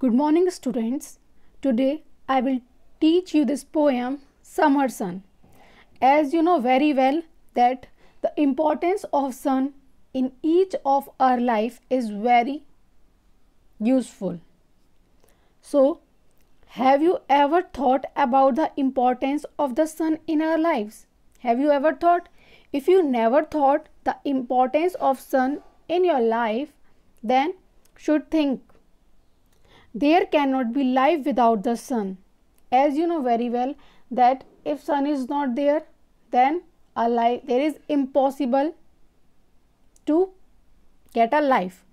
Good morning students. Today I will teach you this poem Summer Sun. As you know very well that the importance of sun in each of our life is very useful. So have you ever thought about the importance of the sun in our lives? Have you ever thought? If you never thought the importance of sun in your life, then should think there cannot be life without the sun as you know very well that if sun is not there then a life there is impossible to get a life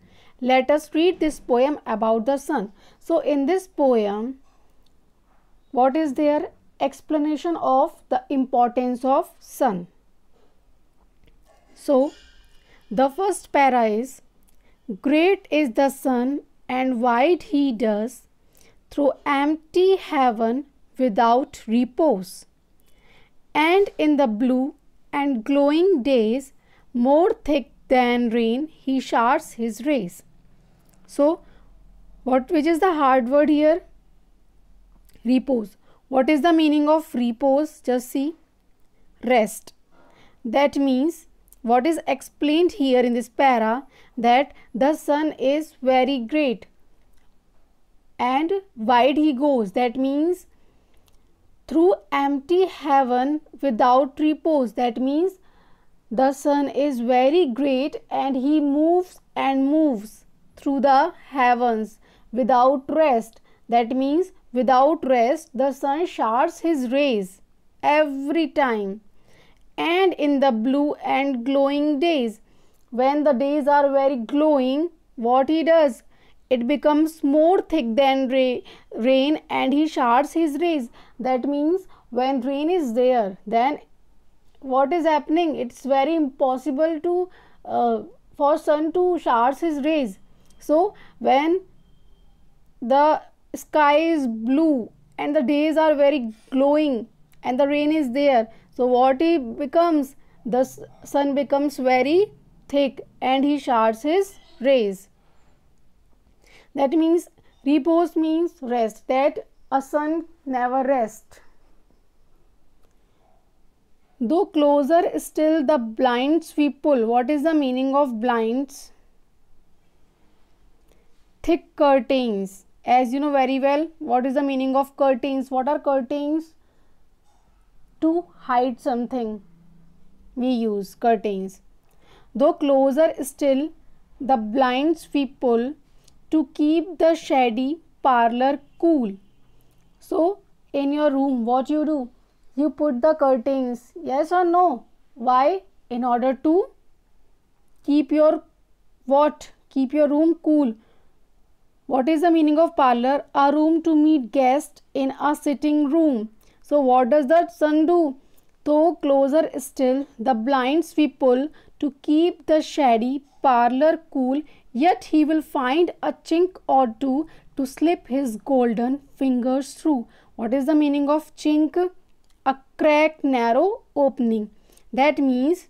let us read this poem about the sun so in this poem what is their explanation of the importance of sun so the first para is great is the sun and wide he does through empty heaven without repose. And in the blue and glowing days, more thick than rain, he showers his rays. So, what which is the hard word here? Repose. What is the meaning of repose? Just see. Rest. That means what is explained here in this para that the sun is very great and wide he goes that means through empty heaven without repose that means the sun is very great and he moves and moves through the heavens without rest that means without rest the sun showers his rays every time and in the blue and glowing days. When the days are very glowing, what he does? It becomes more thick than rain and he showers his rays. That means when rain is there, then what is happening? It's very impossible to uh, for sun to showers his rays. So when the sky is blue and the days are very glowing and the rain is there so what he becomes the sun becomes very thick and he showers his rays that means repose means rest that a sun never rests though closer still the blinds we pull what is the meaning of blinds thick curtains as you know very well what is the meaning of curtains what are curtains to hide something we use curtains though closer still the blinds we pull to keep the shady parlor cool so in your room what you do you put the curtains yes or no why in order to keep your what keep your room cool what is the meaning of parlor a room to meet guests in a sitting room so what does the sun do? Though closer still, the blinds we pull to keep the shady parlor cool, yet he will find a chink or two to slip his golden fingers through. What is the meaning of chink? A crack, narrow opening. That means,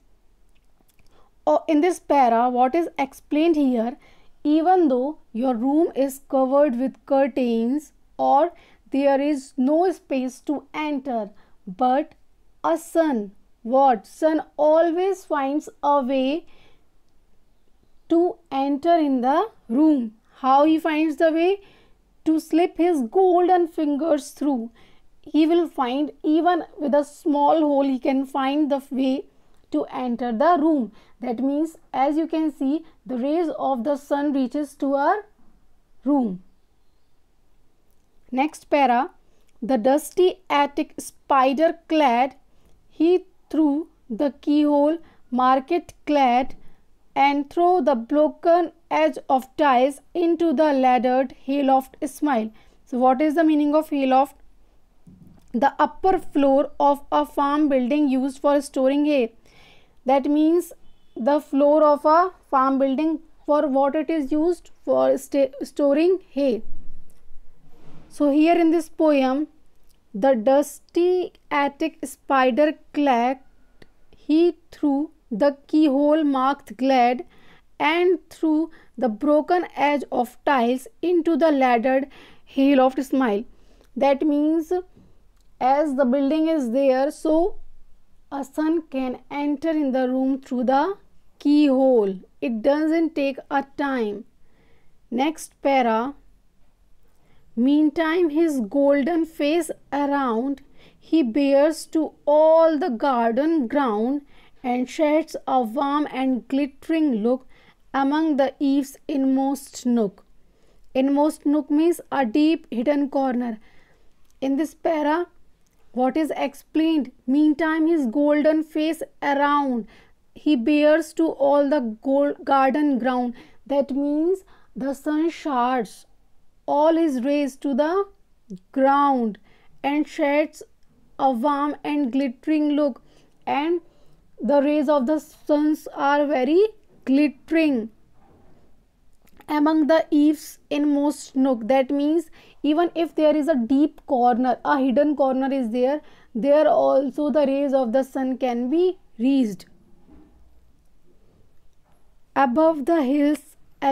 oh, in this para, what is explained here, even though your room is covered with curtains or there is no space to enter, but a sun. What? sun always finds a way to enter in the room. How he finds the way? To slip his golden fingers through. He will find, even with a small hole, he can find the way to enter the room. That means, as you can see, the rays of the sun reaches to our room. Next para, the dusty attic spider clad, he through the keyhole, market clad, and threw the broken edge of ties into the laddered hayloft smile. So, what is the meaning of hayloft? The upper floor of a farm building used for storing hay. That means the floor of a farm building for what it is used for storing hay. So here in this poem, the dusty attic spider clacked he through the keyhole marked glad and through the broken edge of tiles into the laddered heel of smile. That means as the building is there, so a sun can enter in the room through the keyhole. It doesn't take a time. Next para Meantime, his golden face around, he bears to all the garden ground and sheds a warm and glittering look among the eaves inmost nook. Inmost nook means a deep hidden corner. In this para, what is explained? Meantime, his golden face around, he bears to all the garden ground. That means the sun shines all his rays to the ground and sheds a warm and glittering look and the rays of the suns are very glittering among the eaves in most nook that means even if there is a deep corner a hidden corner is there there also the rays of the sun can be reached above the hills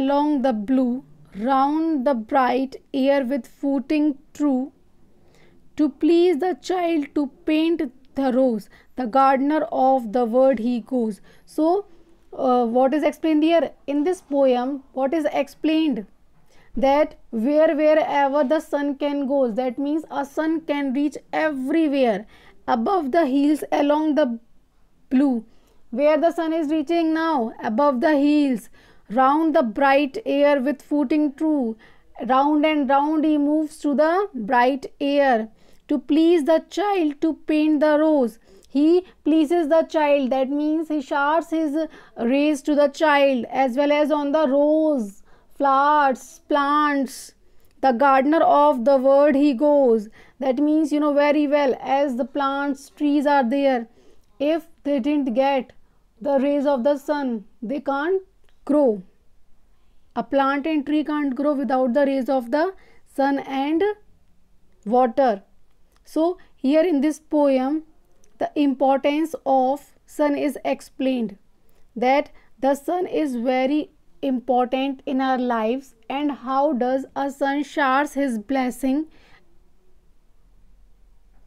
along the blue round the bright air with footing true. To please the child, to paint the rose, the gardener of the word he goes. So, uh, what is explained here in this poem? What is explained? That where wherever the sun can go, that means a sun can reach everywhere, above the hills, along the blue. Where the sun is reaching now, above the hills round the bright air with footing true. Round and round he moves to the bright air. To please the child, to paint the rose. He pleases the child. That means he showers his rays to the child as well as on the rose, flowers, plants. The gardener of the world he goes. That means you know very well as the plants, trees are there. If they didn't get the rays of the sun, they can't grow. A plant and tree can't grow without the rays of the sun and water. So, here in this poem, the importance of sun is explained that the sun is very important in our lives and how does a sun showers his blessing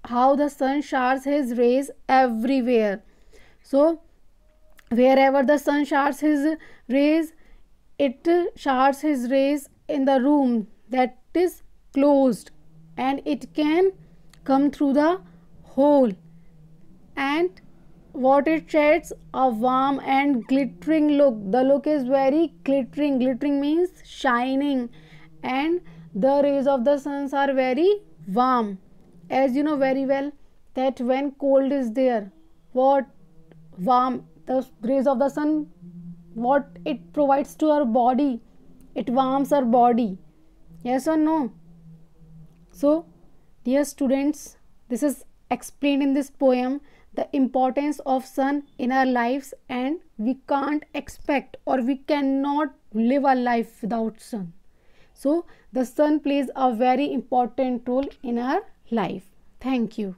how the sun showers his rays everywhere so wherever the sun showers his rays it showers his rays in the room that is closed and it can come through the hole and what it sheds a warm and glittering look the look is very glittering glittering means shining and the rays of the suns are very warm as you know very well that when cold is there what warm the rays of the sun what it provides to our body it warms our body yes or no so dear students this is explained in this poem the importance of sun in our lives and we can't expect or we cannot live our life without sun so the sun plays a very important role in our life thank you